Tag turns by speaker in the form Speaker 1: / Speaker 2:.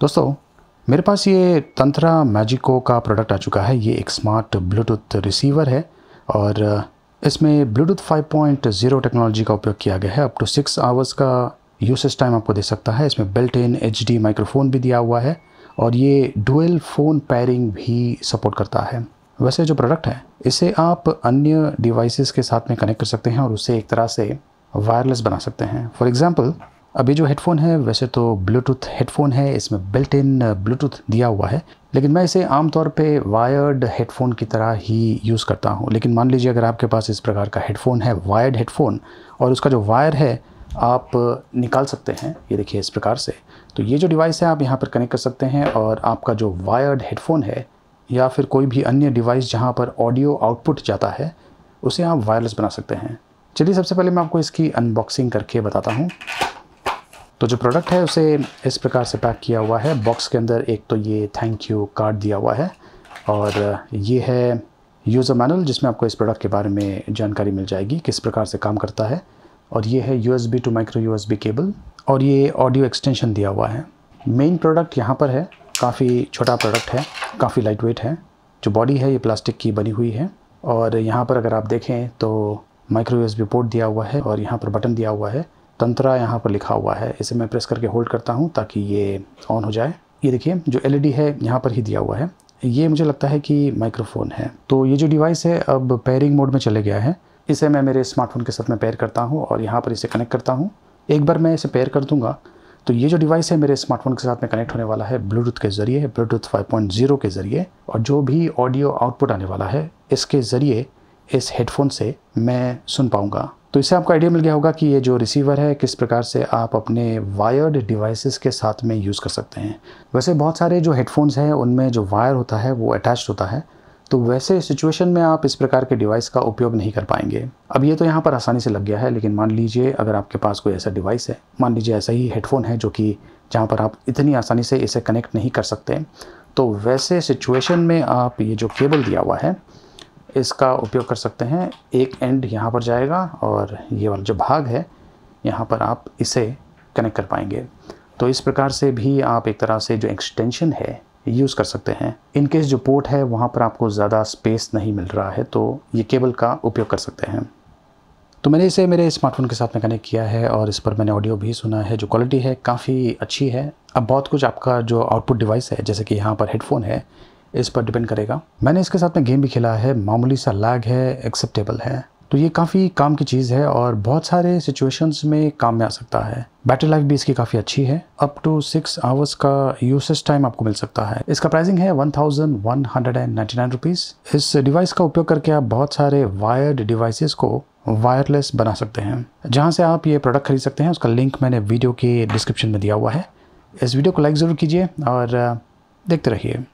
Speaker 1: दोस्तों मेरे पास ये तंत्रा मैजिको का प्रोडक्ट आ चुका है ये एक स्मार्ट ब्लूटूथ रिसीवर है और इसमें ब्लूटूथ 5.0 टेक्नोलॉजी का उपयोग किया गया है अप टू सिक्स आवर्स का यूसेज टाइम आपको दे सकता है इसमें बिल्ट इन एच माइक्रोफोन भी दिया हुआ है और ये डुअल फ़ोन पैरिंग भी सपोर्ट करता है वैसे जो प्रोडक्ट है इसे आप अन्य डिवाइसेस के साथ में कनेक्ट कर सकते हैं और उसे एक तरह से वायरलेस बना सकते हैं फॉर एग्ज़ाम्पल अभी जो हेडफोन है वैसे तो ब्लूटूथ हेडफोन है इसमें बिल्ट इन ब्लूटूथ दिया हुआ है लेकिन मैं इसे आमतौर पे वायर्ड हेडफोन की तरह ही यूज़ करता हूँ लेकिन मान लीजिए अगर आपके पास इस प्रकार का हेडफोन है वायर्ड हेडफोन और उसका जो वायर है आप uh, निकाल सकते हैं ये देखिए इस प्रकार से तो ये जो डिवाइस है आप यहाँ पर कनेक्ट कर सकते हैं और आपका जो वायर्ड हेडफोन है या फिर कोई भी अन्य डिवाइस जहाँ पर ऑडियो आउटपुट जाता है उसे आप वायरलेस बना सकते हैं चलिए सबसे पहले मैं आपको इसकी अनबॉक्सिंग करके बताता हूँ तो जो प्रोडक्ट है उसे इस प्रकार से पैक किया हुआ है बॉक्स के अंदर एक तो ये थैंक यू कार्ड दिया हुआ है और ये है यूज़र मैनुअल जिसमें आपको इस प्रोडक्ट के बारे में जानकारी मिल जाएगी किस प्रकार से काम करता है और ये है U to micro U cable और ये ऑडियो एक्सटेंशन दिया हुआ है मेन प्रोडक्ट यहाँ पर है काफ़ी छोटा प्रोडक्ट है काफ़ी लाइट वेट है जो बॉडी है ये प्लास्टिक की बनी हुई है और यहाँ पर अगर आप देखें तो माइक्रो यू पोर्ट दिया हुआ है और यहाँ पर बटन दिया हुआ है तंत्रा यहाँ पर लिखा हुआ है इसे मैं प्रेस करके होल्ड करता हूँ ताकि ये ऑन हो जाए ये देखिए जो एलईडी है यहाँ पर ही दिया हुआ है ये मुझे लगता है कि माइक्रोफोन है तो ये जो डिवाइस है अब पेयरिंग मोड में चले गया है इसे मैं मेरे स्मार्टफोन के साथ में पेयर करता हूँ और यहाँ पर इसे कनेक्ट करता हूँ एक बार मैं इसे पेयर कर दूँगा तो ये जो डिवाइस है मेरे स्मार्टफोन के साथ में कनेक्ट होने वाला है ब्लूटूथ के ज़रिए ब्लूटूथ 5.0 के ज़रिए और जो भी ऑडियो आउटपुट आने वाला है इसके ज़रिए इस हेडफोन से मैं सुन पाऊँगा तो इससे आपको आइडिया मिल गया होगा कि ये जो रिसीवर है किस प्रकार से आप अपने वायर्ड डिवाइसेस के साथ में यूज़ कर सकते हैं वैसे बहुत सारे जो हेडफोन्स हैं उनमें जो वायर होता है वो अटैच होता है तो वैसे सिचुएशन में आप इस प्रकार के डिवाइस का उपयोग नहीं कर पाएंगे अब ये तो यहाँ पर आसानी से लग गया है लेकिन मान लीजिए अगर आपके पास कोई ऐसा डिवाइस है मान लीजिए ऐसा ही हेडफोन है जो कि जहाँ पर आप इतनी आसानी से इसे कनेक्ट नहीं कर सकते तो वैसे सिचुएशन में आप ये जो केबल दिया हुआ है इसका उपयोग कर सकते हैं एक एंड यहाँ पर जाएगा और ये वाला जो भाग है यहाँ पर आप इसे कनेक्ट कर पाएंगे तो इस प्रकार से भी आप एक तरह से जो एक्सटेंशन है यूज़ कर सकते हैं इन केस जो पोर्ट है वहाँ पर आपको ज़्यादा स्पेस नहीं मिल रहा है तो ये केबल का उपयोग कर सकते हैं तो मैंने इसे मेरे स्मार्टफोन के साथ में कनेक्ट किया है और इस पर मैंने ऑडियो भी सुना है जो क्वालिटी है काफ़ी अच्छी है अब बहुत कुछ आपका जो आउटपुट डिवाइस है जैसे कि यहाँ पर हेडफोन है इस पर डिपेंड करेगा मैंने इसके साथ में गेम भी खेला है मामूली सा लैग है एक्सेप्टेबल है तो ये काफ़ी काम की चीज़ है और बहुत सारे सिचुएशंस में काम में आ सकता है बैटरी लाइफ भी इसकी काफ़ी अच्छी है अप टू सिक्स आवर्स का यूसेज टाइम आपको मिल सकता है इसका प्राइसिंग है one thousand one hundred and ninety nine rupees इस डिवाइस का उपयोग करके आप बहुत सारे वायर्ड डिवाइसेस को वायरलेस बना सकते हैं जहाँ से आप ये प्रोडक्ट खरीद सकते हैं उसका लिंक मैंने वीडियो के डिस्क्रिप्शन में दिया हुआ है इस वीडियो को लाइक ज़रूर कीजिए और देखते रहिए